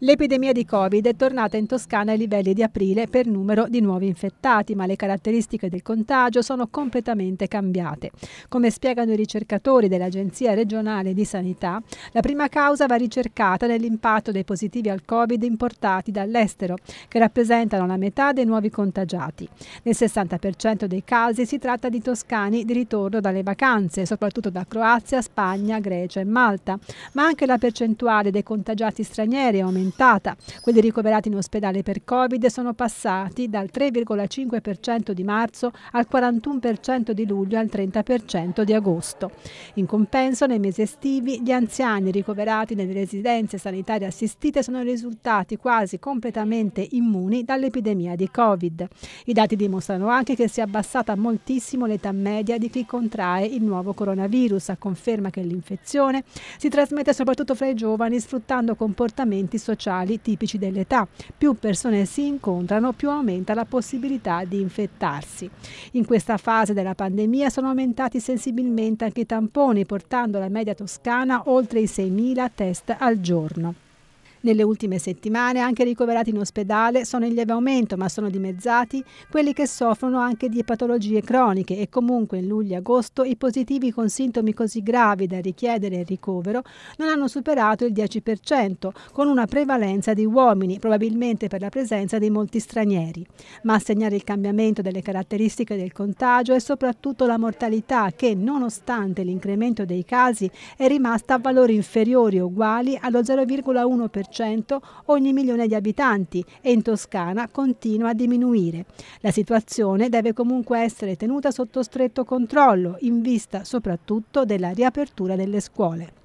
L'epidemia di Covid è tornata in Toscana ai livelli di aprile per numero di nuovi infettati, ma le caratteristiche del contagio sono completamente cambiate. Come spiegano i ricercatori dell'Agenzia regionale di sanità, la prima causa va ricercata nell'impatto dei positivi al Covid importati dall'estero, che rappresentano la metà dei nuovi contagiati. Nel 60% dei casi si tratta di toscani di ritorno dalle vacanze, soprattutto da Croazia, Spagna, Grecia e Malta, ma anche la percentuale dei contagiati stranieri è aumentata aumentata. Quelli ricoverati in ospedale per Covid sono passati dal 3,5% di marzo al 41% di luglio e al 30% di agosto. In compenso, nei mesi estivi, gli anziani ricoverati nelle residenze sanitarie assistite sono risultati quasi completamente immuni dall'epidemia di Covid. I dati dimostrano anche che si è abbassata moltissimo l'età media di chi contrae il nuovo coronavirus, a conferma che l'infezione si trasmette soprattutto fra i giovani sfruttando comportamenti sociali sociali tipici dell'età. Più persone si incontrano, più aumenta la possibilità di infettarsi. In questa fase della pandemia sono aumentati sensibilmente anche i tamponi, portando la media toscana oltre i 6.000 test al giorno. Nelle ultime settimane anche ricoverati in ospedale sono in lieve aumento, ma sono dimezzati quelli che soffrono anche di patologie croniche e comunque in luglio e agosto i positivi con sintomi così gravi da richiedere il ricovero non hanno superato il 10%, con una prevalenza di uomini, probabilmente per la presenza di molti stranieri. Ma a segnare il cambiamento delle caratteristiche del contagio è soprattutto la mortalità che, nonostante l'incremento dei casi, è rimasta a valori inferiori o uguali allo 0,1% 100 ogni milione di abitanti e in Toscana continua a diminuire. La situazione deve comunque essere tenuta sotto stretto controllo in vista soprattutto della riapertura delle scuole.